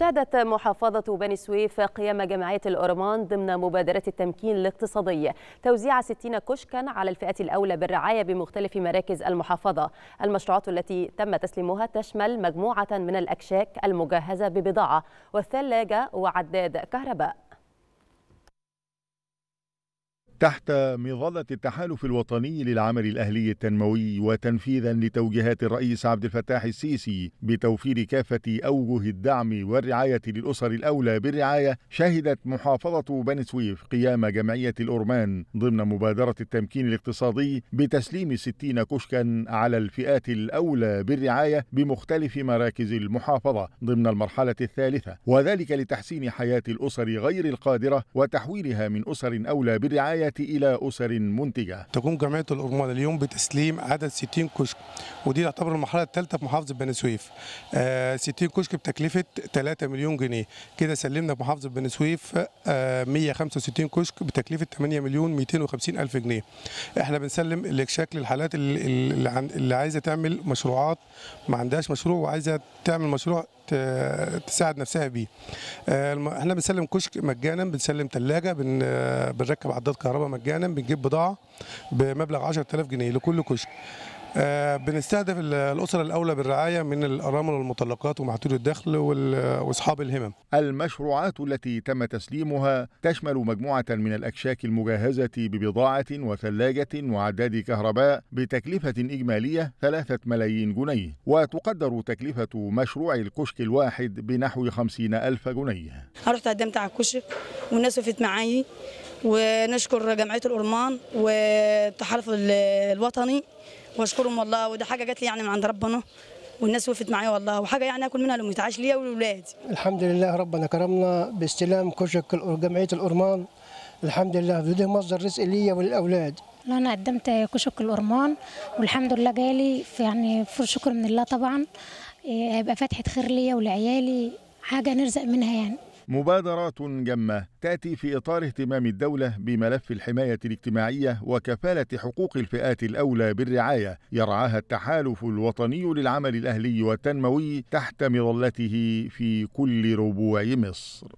شهدت محافظة بني سويف قيام جمعية الأرمان ضمن مبادرة التمكين الاقتصادي توزيع 60 كشكا على الفئة الأولى بالرعاية بمختلف مراكز المحافظة المشروعات التي تم تسليمها تشمل مجموعة من الأكشاك المجهزة ببضاعة والثلاجة وعداد كهرباء تحت مظلة التحالف الوطني للعمل الأهلي التنموي وتنفيذا لتوجيهات الرئيس عبد الفتاح السيسي بتوفير كافة أوجه الدعم والرعاية للأسر الأولى بالرعاية شهدت محافظة بني سويف قيام جمعية الأورمان ضمن مبادرة التمكين الاقتصادي بتسليم 60 كشكا على الفئات الأولى بالرعاية بمختلف مراكز المحافظة ضمن المرحلة الثالثة وذلك لتحسين حياة الأسر غير القادرة وتحويلها من أسر أولى بالرعاية للخدمات إلى أسر منتجة تقوم جمعية الأرمال اليوم بتسليم عدد 60 كشك ودي تعتبر المرحلة الثالثة في محافظة بني سويف 60 آه، كشك بتكلفة 3 مليون جنيه كده سلمنا في محافظة بني سويف 165 آه، كشك بتكلفة 8 مليون 250 ألف جنيه احنا بنسلم الاكشاك للحالات اللي, اللي عايزة تعمل مشروعات ما عندهاش مشروع وعايزة تعمل مشروع تساعد نفسها بيه آه، احنا بنسلم كشك مجانا بنسلم ثلاجه آه، بنركب عداد كهرباء مجانا بنجيب بضاعه بمبلغ 10000 جنيه لكل كشك آه، بنستهدف الأسر الأولى بالرعاية من الأرامل والمطلقات ومحدودي الدخل وأصحاب الهمم المشروعات التي تم تسليمها تشمل مجموعة من الأكشاك المجهزة ببضاعة وثلاجة وعداد كهرباء بتكلفة إجمالية 3 ملايين جنيه وتقدر تكلفة مشروع الكشك الواحد بنحو 50 ألف جنيه رحت قدمت على الكشك والناس وقفت معايا ونشكر جمعية الأرمان والتحالف الوطني واشكرهم والله وده حاجه جات لي يعني من عند ربنا والناس وقفت معايا والله وحاجه يعني اكل منها لما تعاش ليا ولولادي الحمد لله ربنا كرمنا باستلام كشك جمعيه الأرمان الحمد لله ده مصدر رزق ليا وللاولاد انا قدمت كشك الأرمان والحمد لله جالي في يعني في شكر من الله طبعا إيه، هيبقى فتحه خير ليا ولعيالي حاجه نرزق منها يعني مبادرات جمة تأتي في إطار اهتمام الدولة بملف الحماية الاجتماعية وكفالة حقوق الفئات الأولى بالرعاية يرعاها التحالف الوطني للعمل الأهلي والتنموي تحت مظلته في كل ربوع مصر